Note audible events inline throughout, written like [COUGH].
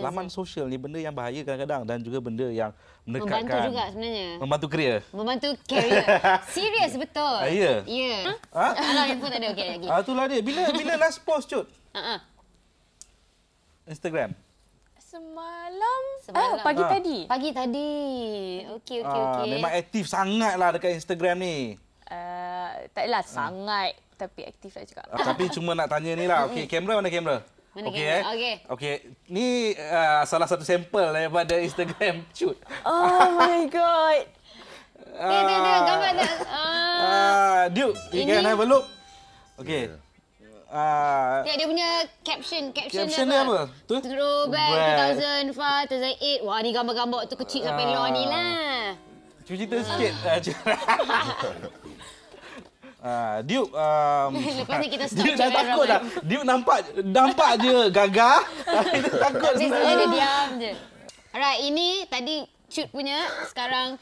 bahaya laman sosial ni benda yang bahaya kadang-kadang dan juga benda yang menekankan membantu juga sebenarnya membantu kerja membantu kerja [LAUGHS] serius betul ya ya ha ha pun ada okey lagi ah itulah dia bila bila [LAUGHS] last post cut ha Instagram Semalam. Semalam. Oh, pagi ha. tadi. Pagi tadi. Okey, okey, okey. Memang aktif sangatlah dekat Instagram ni. Uh, taklah ha. sangat tapi aktiflah juga. tapi cuma nak tanya ni lah. Okay [LAUGHS] kamera mana kamera? Mana okay, eh? okay. Okay. Ni uh, salah satu sampel daripada Instagram shoot. [LAUGHS] Oh my god. Dia, uh, dia, dia, gambar tak? Uh, uh, you can have a look. Okey. Ah. Uh, dia, punya caption. Caption, caption dia, apa? Tu? Throwback 2005, 2008. Wah, ni gambar-gambar tu kecil sampai uh, ni lah. Cuci cerita uh. sikit. Ah. Ah, [LAUGHS] Ah, Diuk um, [LAUGHS] Lepas ni kita stop Diuk eh, takut dah Diuk nampak Nampak je gagah Tapi [LAUGHS] [LAUGHS] takut Tapi sebenarnya dia diam je Alright ini tadi Cut punya Sekarang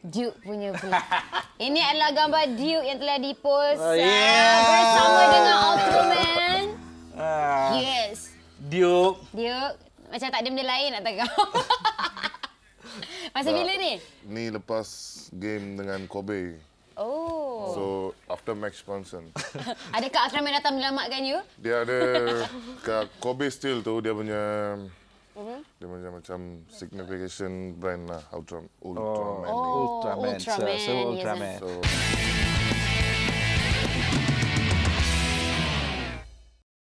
Duke punya pula. Ini adalah gambar Duke yang telah dipost oh, yeah. bersama dengan Ultraman. Uh, ah. yes. Duke. Duke. Macam tak ada benda lain atau kau? Masa uh, bila ni? Ni lepas game dengan Kobe. Oh. Oh. So, after Max Sponson. [LAUGHS] Adakah Akram yang datang menyelamatkan you? Dia ada [LAUGHS] kat Kobe Steel tu, dia punya... Mm-hmm. Dia macam macam signification brand lah, oh, Ultraman. Oh, Ultraman. Ultraman. Ultraman. Ultraman. Ultraman. Ultraman. Ultraman. Ultraman. Ultraman. Ultraman. Ultraman.